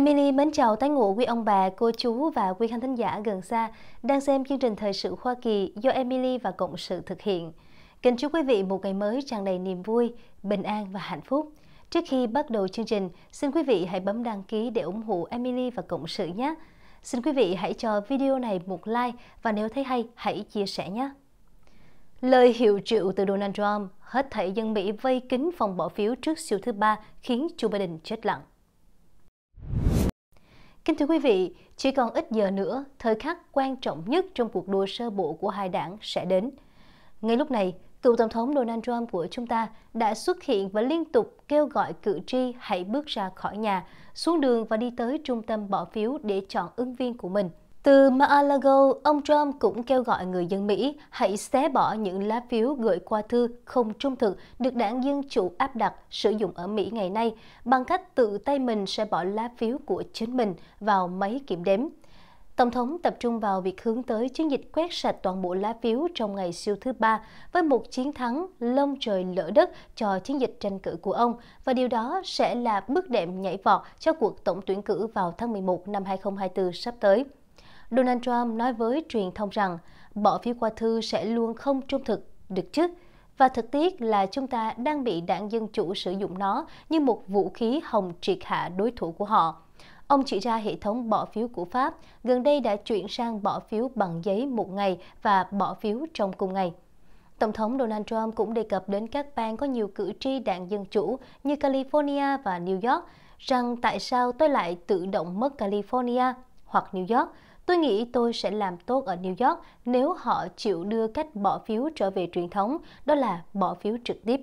Emily mến chào tái ngộ quý ông bà, cô chú và quý khán thính giả gần xa đang xem chương trình Thời sự Hoa Kỳ do Emily và Cộng sự thực hiện. Kính chúc quý vị một ngày mới tràn đầy niềm vui, bình an và hạnh phúc. Trước khi bắt đầu chương trình, xin quý vị hãy bấm đăng ký để ủng hộ Emily và Cộng sự nhé. Xin quý vị hãy cho video này một like và nếu thấy hay hãy chia sẻ nhé. Lời hiệu triệu từ Donald Trump, hết thảy dân Mỹ vây kính phòng bỏ phiếu trước siêu thứ ba khiến Joe Biden chết lặng. Kính thưa quý vị, chỉ còn ít giờ nữa, thời khắc quan trọng nhất trong cuộc đua sơ bộ của hai đảng sẽ đến. Ngay lúc này, cựu Tổng thống Donald Trump của chúng ta đã xuất hiện và liên tục kêu gọi cử tri hãy bước ra khỏi nhà, xuống đường và đi tới trung tâm bỏ phiếu để chọn ứng viên của mình. Từ Mar-a-Lago, ông Trump cũng kêu gọi người dân Mỹ hãy xé bỏ những lá phiếu gửi qua thư không trung thực được đảng Dân Chủ áp đặt sử dụng ở Mỹ ngày nay bằng cách tự tay mình sẽ bỏ lá phiếu của chính mình vào máy kiểm đếm. Tổng thống tập trung vào việc hướng tới chiến dịch quét sạch toàn bộ lá phiếu trong ngày siêu thứ ba với một chiến thắng lông trời lỡ đất cho chiến dịch tranh cử của ông và điều đó sẽ là bước đệm nhảy vọt cho cuộc tổng tuyển cử vào tháng 11 năm 2024 sắp tới. Donald Trump nói với truyền thông rằng bỏ phiếu qua thư sẽ luôn không trung thực, được chứ? Và thực tiếc là chúng ta đang bị đảng Dân Chủ sử dụng nó như một vũ khí hồng triệt hạ đối thủ của họ. Ông chỉ ra hệ thống bỏ phiếu của Pháp gần đây đã chuyển sang bỏ phiếu bằng giấy một ngày và bỏ phiếu trong cùng ngày. Tổng thống Donald Trump cũng đề cập đến các bang có nhiều cử tri đảng Dân Chủ như California và New York, rằng tại sao tôi lại tự động mất California hoặc New York Tôi nghĩ tôi sẽ làm tốt ở New York nếu họ chịu đưa cách bỏ phiếu trở về truyền thống, đó là bỏ phiếu trực tiếp.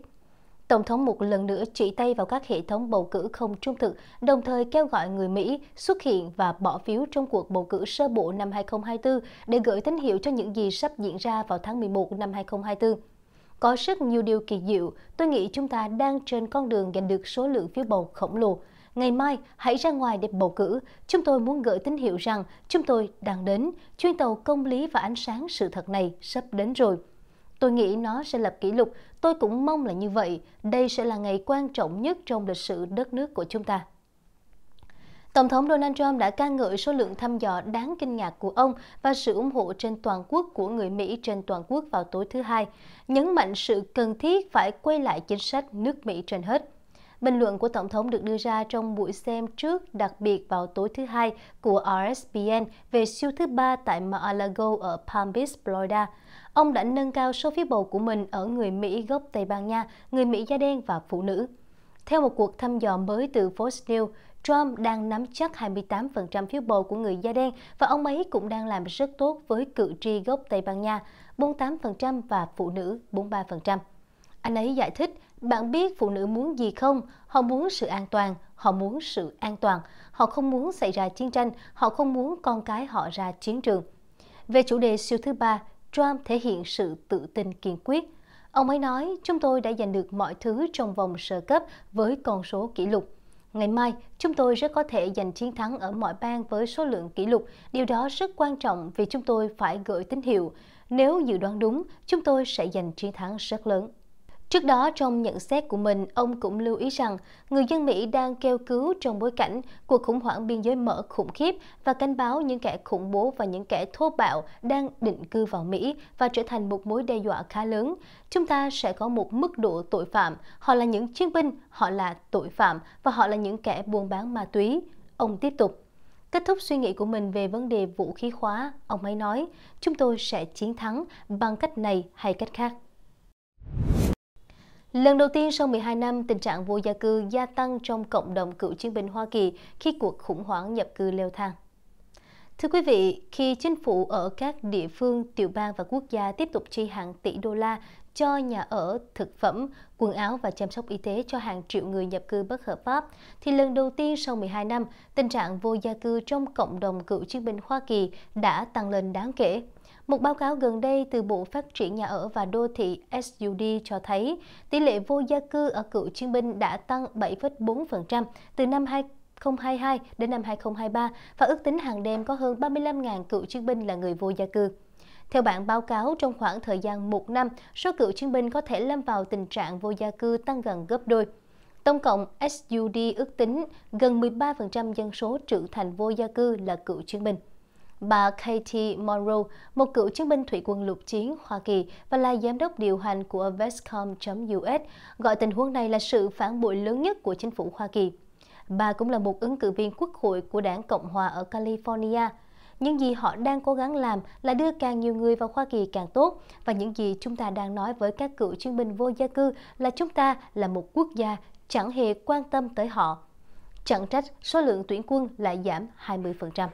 Tổng thống một lần nữa chỉ tay vào các hệ thống bầu cử không trung thực, đồng thời kêu gọi người Mỹ xuất hiện và bỏ phiếu trong cuộc bầu cử sơ bộ năm 2024 để gửi tín hiệu cho những gì sắp diễn ra vào tháng 11 năm 2024. Có rất nhiều điều kỳ diệu, tôi nghĩ chúng ta đang trên con đường giành được số lượng phiếu bầu khổng lồ. Ngày mai, hãy ra ngoài để bầu cử. Chúng tôi muốn gửi tín hiệu rằng chúng tôi đang đến. Chuyến tàu công lý và ánh sáng sự thật này sắp đến rồi. Tôi nghĩ nó sẽ lập kỷ lục. Tôi cũng mong là như vậy. Đây sẽ là ngày quan trọng nhất trong lịch sử đất nước của chúng ta. Tổng thống Donald Trump đã ca ngợi số lượng thăm dò đáng kinh ngạc của ông và sự ủng hộ trên toàn quốc của người Mỹ trên toàn quốc vào tối thứ Hai, nhấn mạnh sự cần thiết phải quay lại chính sách nước Mỹ trên hết. Bình luận của Tổng thống được đưa ra trong buổi xem trước đặc biệt vào tối thứ Hai của RSPN về siêu thứ ba tại Mar-a-Lago ở Palm Beach, Florida. Ông đã nâng cao số phiếu bầu của mình ở người Mỹ gốc Tây Ban Nha, người Mỹ da đen và phụ nữ. Theo một cuộc thăm dò mới từ Fox News, Trump đang nắm chắc 28% phiếu bầu của người da đen và ông ấy cũng đang làm rất tốt với cử tri gốc Tây Ban Nha, 48% và phụ nữ 43%. Anh ấy giải thích, bạn biết phụ nữ muốn gì không? Họ muốn sự an toàn, họ muốn sự an toàn. Họ không muốn xảy ra chiến tranh, họ không muốn con cái họ ra chiến trường. Về chủ đề siêu thứ ba, Trump thể hiện sự tự tin kiên quyết. Ông ấy nói, chúng tôi đã giành được mọi thứ trong vòng sơ cấp với con số kỷ lục. Ngày mai, chúng tôi rất có thể giành chiến thắng ở mọi bang với số lượng kỷ lục. Điều đó rất quan trọng vì chúng tôi phải gửi tín hiệu. Nếu dự đoán đúng, chúng tôi sẽ giành chiến thắng rất lớn. Trước đó, trong nhận xét của mình, ông cũng lưu ý rằng người dân Mỹ đang kêu cứu trong bối cảnh cuộc khủng hoảng biên giới mở khủng khiếp và cảnh báo những kẻ khủng bố và những kẻ thô bạo đang định cư vào Mỹ và trở thành một mối đe dọa khá lớn. Chúng ta sẽ có một mức độ tội phạm. Họ là những chiến binh, họ là tội phạm và họ là những kẻ buôn bán ma túy. Ông tiếp tục. Kết thúc suy nghĩ của mình về vấn đề vũ khí hóa, ông ấy nói, chúng tôi sẽ chiến thắng bằng cách này hay cách khác. Lần đầu tiên sau 12 năm, tình trạng vô gia cư gia tăng trong cộng đồng cựu chiến binh Hoa Kỳ khi cuộc khủng hoảng nhập cư leo thang. Thưa quý vị, khi chính phủ ở các địa phương, tiểu bang và quốc gia tiếp tục chi hàng tỷ đô la cho nhà ở, thực phẩm, quần áo và chăm sóc y tế cho hàng triệu người nhập cư bất hợp pháp, thì lần đầu tiên sau 12 năm, tình trạng vô gia cư trong cộng đồng cựu chiến binh Hoa Kỳ đã tăng lên đáng kể. Một báo cáo gần đây từ Bộ Phát triển Nhà ở và Đô thị SUD cho thấy tỷ lệ vô gia cư ở cựu chiến binh đã tăng 7,4% từ năm 2022 đến năm 2023 và ước tính hàng đêm có hơn 35.000 cựu chiến binh là người vô gia cư. Theo bản báo cáo, trong khoảng thời gian một năm, số cựu chiến binh có thể lâm vào tình trạng vô gia cư tăng gần gấp đôi. Tổng cộng, SUD ước tính gần 13% dân số trưởng thành vô gia cư là cựu chiến binh. Bà Katie Monroe, một cựu chiến binh thủy quân lục chiến Hoa Kỳ và là giám đốc điều hành của Vestcom.us, gọi tình huống này là sự phản bội lớn nhất của chính phủ Hoa Kỳ. Bà cũng là một ứng cử viên quốc hội của đảng Cộng hòa ở California – những gì họ đang cố gắng làm là đưa càng nhiều người vào Hoa Kỳ càng tốt. Và những gì chúng ta đang nói với các cựu chiến binh vô gia cư là chúng ta là một quốc gia chẳng hề quan tâm tới họ. Chẳng trách số lượng tuyển quân lại giảm 20%.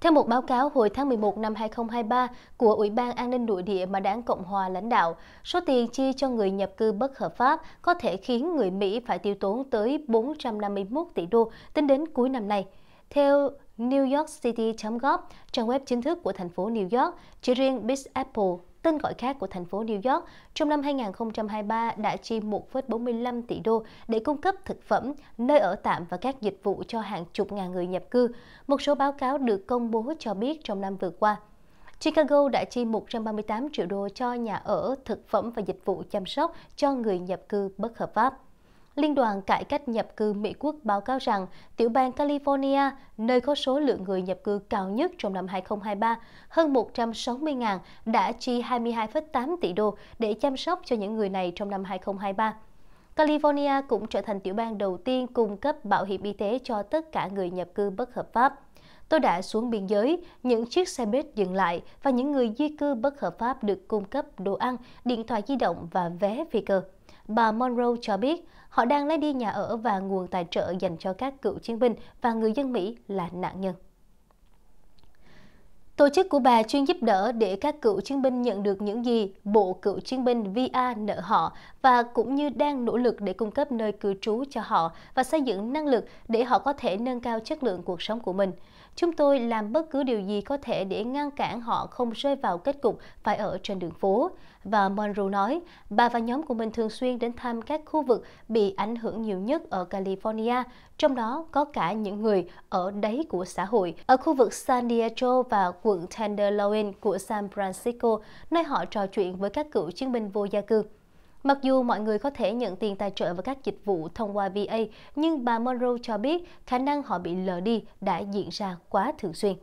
Theo một báo cáo hồi tháng 11 năm 2023 của Ủy ban An ninh nội địa mà đảng Cộng hòa lãnh đạo, số tiền chi cho người nhập cư bất hợp pháp có thể khiến người Mỹ phải tiêu tốn tới 451 tỷ đô tính đến cuối năm nay. Theo newyorkcity.gov, trang web chính thức của thành phố New York, chỉ riêng Big Apple tên gọi khác của thành phố New York, trong năm 2023 đã chi 1,45 tỷ đô để cung cấp thực phẩm, nơi ở tạm và các dịch vụ cho hàng chục ngàn người nhập cư. Một số báo cáo được công bố cho biết trong năm vừa qua. Chicago đã chi 138 triệu đô cho nhà ở, thực phẩm và dịch vụ chăm sóc cho người nhập cư bất hợp pháp. Liên đoàn Cải cách nhập cư Mỹ Quốc báo cáo rằng tiểu bang California, nơi có số lượng người nhập cư cao nhất trong năm 2023, hơn 160.000 đã chi 22,8 tỷ đô để chăm sóc cho những người này trong năm 2023. California cũng trở thành tiểu bang đầu tiên cung cấp bảo hiểm y tế cho tất cả người nhập cư bất hợp pháp. Tôi đã xuống biên giới, những chiếc xe buýt dừng lại và những người di cư bất hợp pháp được cung cấp đồ ăn, điện thoại di động và vé phi cơ. Bà Monroe cho biết Họ đang lấy đi nhà ở và nguồn tài trợ dành cho các cựu chiến binh và người dân Mỹ là nạn nhân. Tổ chức của bà chuyên giúp đỡ để các cựu chiến binh nhận được những gì bộ cựu chiến binh VA nợ họ và cũng như đang nỗ lực để cung cấp nơi cư trú cho họ và xây dựng năng lực để họ có thể nâng cao chất lượng cuộc sống của mình. Chúng tôi làm bất cứ điều gì có thể để ngăn cản họ không rơi vào kết cục phải ở trên đường phố. Và Monroe nói, bà và nhóm của mình thường xuyên đến thăm các khu vực bị ảnh hưởng nhiều nhất ở California, trong đó có cả những người ở đáy của xã hội, ở khu vực San Diego và quận Tenderloin của San Francisco, nơi họ trò chuyện với các cựu chiến binh vô gia cư. Mặc dù mọi người có thể nhận tiền tài trợ và các dịch vụ thông qua VA, nhưng bà Monroe cho biết khả năng họ bị lờ đi đã diễn ra quá thường xuyên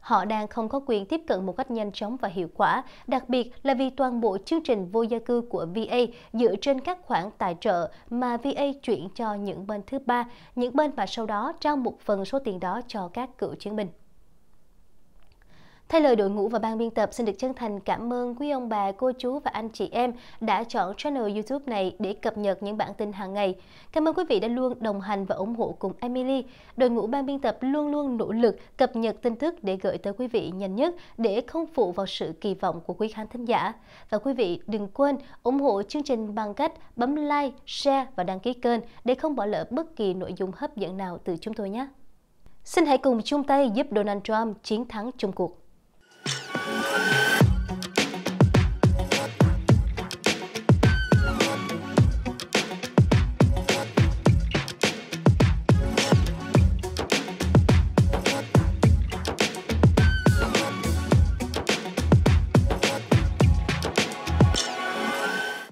họ đang không có quyền tiếp cận một cách nhanh chóng và hiệu quả, đặc biệt là vì toàn bộ chương trình vô gia cư của VA dựa trên các khoản tài trợ mà VA chuyển cho những bên thứ ba, những bên và sau đó trao một phần số tiền đó cho các cựu chiến binh. Thay lời đội ngũ và ban biên tập xin được chân thành cảm ơn quý ông bà, cô chú và anh chị em đã chọn channel YouTube này để cập nhật những bản tin hàng ngày. Cảm ơn quý vị đã luôn đồng hành và ủng hộ cùng Emily. Đội ngũ ban biên tập luôn luôn nỗ lực cập nhật tin tức để gửi tới quý vị nhanh nhất để không phụ vào sự kỳ vọng của quý khán thính giả. Và quý vị đừng quên ủng hộ chương trình bằng cách bấm like, share và đăng ký kênh để không bỏ lỡ bất kỳ nội dung hấp dẫn nào từ chúng tôi nhé. Xin hãy cùng chung tay giúp Donald Trump chiến thắng Trung cuộc Bye.